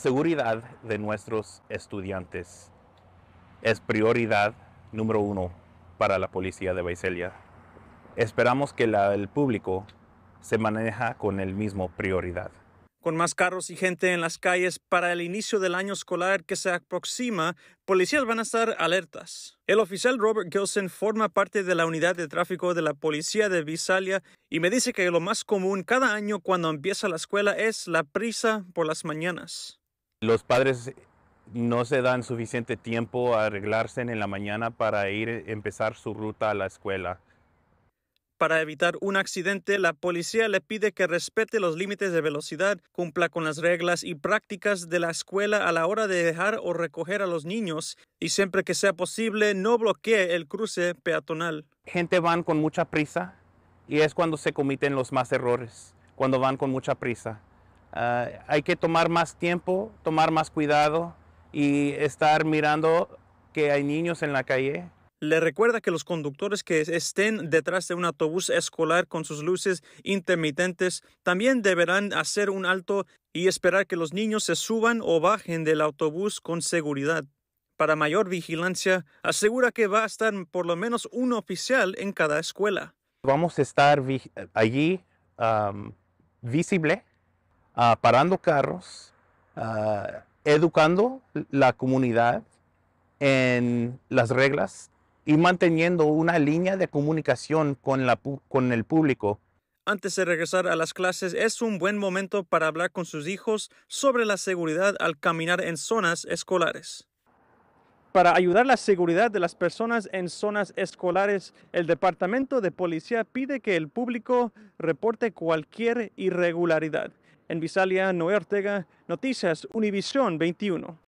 seguridad de nuestros estudiantes es prioridad número uno para la policía de Visalia. Esperamos que el público se maneja con el mismo prioridad. Con más carros y gente en las calles para el inicio del año escolar que se aproxima, policías van a estar alertas. El oficial Robert Gilson forma parte de la unidad de tráfico de la policía de Visalia y me dice que lo más común cada año cuando empieza la escuela es la prisa por las mañanas. Los padres no se dan suficiente tiempo a arreglarse en la mañana para ir a eh, empezar su ruta a la escuela. Para evitar un accidente, la policía le pide que respete los límites de velocidad, cumpla con las reglas y prácticas de la escuela a la hora de dejar o recoger a los niños y siempre que sea posible no bloquee el cruce peatonal. Gente van con mucha prisa y es cuando se cometen los más errores, cuando van con mucha prisa. Ah, hay que tomar más tiempo, tomar más cuidado y estar mirando que hay niños en la calle. Le recuerda que los conductores que estén detrás de un autobús escolar con sus luces intermitentes también deberán hacer un alto y esperar que los niños se suban o bajen del autobús con seguridad. Para mayor vigilancia, asegura que va a estar por lo menos un oficial en cada escuela. Vamos a estar allí visible Ah, parando carros, ah, educando la comunidad en las reglas y manteniendo una línea de comunicación con, la, con el público. Antes de regresar a las clases es un buen momento para hablar con sus hijos sobre la seguridad al caminar en zonas escolares. Para ayudar la seguridad de las personas en zonas escolares, el Departamento de Policía pide que el público reporte cualquier irregularidad. En Visalia, Noé Ortega, Noticias Univisión 21.